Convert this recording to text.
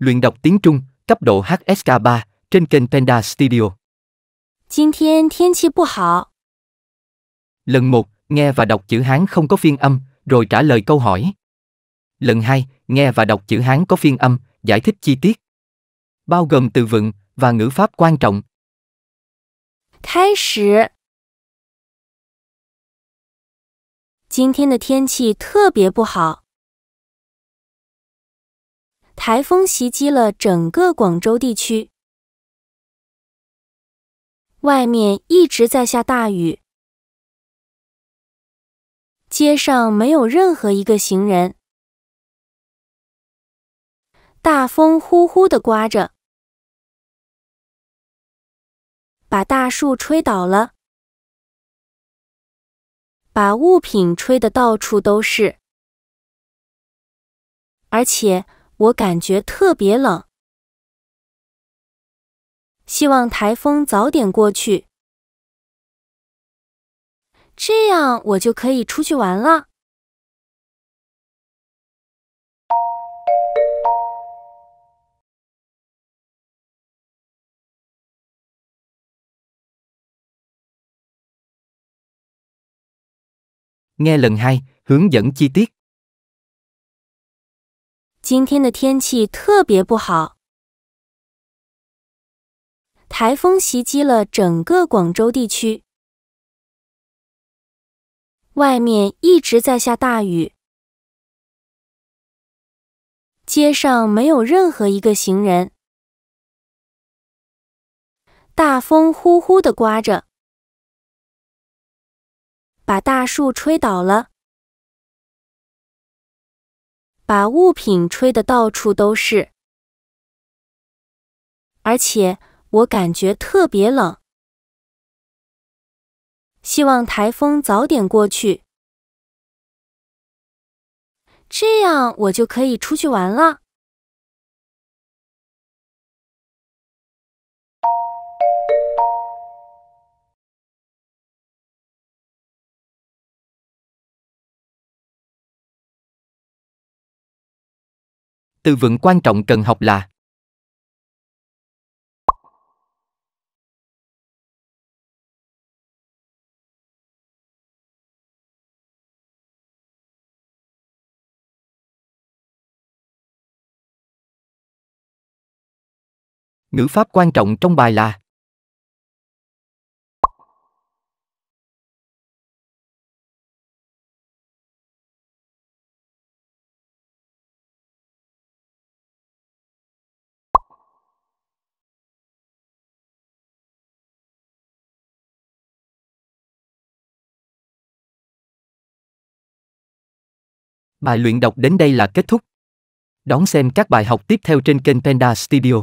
Luyện đọc tiếng Trung, cấp độ HSK3, trên kênh Panda Studio. Lần 1, nghe và đọc chữ Hán không có phiên âm, rồi trả lời câu hỏi. Lần 2, nghe và đọc chữ Hán có phiên âm, giải thích chi tiết. Bao gồm từ vựng và ngữ pháp quan trọng. Khai sử 今天的天气特别不好。台风袭击了整个广州地区，外面一直在下大雨，街上没有任何一个行人，大风呼呼的刮着，把大树吹倒了，把物品吹得到处都是，而且。我感觉特别冷，希望台风早点过去，这样我就可以出去玩了。听今天的天气特别不好，台风袭击了整个广州地区，外面一直在下大雨，街上没有任何一个行人，大风呼呼的刮着，把大树吹倒了。把物品吹得到处都是，而且我感觉特别冷。希望台风早点过去，这样我就可以出去玩了。từ vựng quan trọng cần học là ngữ pháp quan trọng trong bài là Bài luyện đọc đến đây là kết thúc. Đón xem các bài học tiếp theo trên kênh Penda Studio.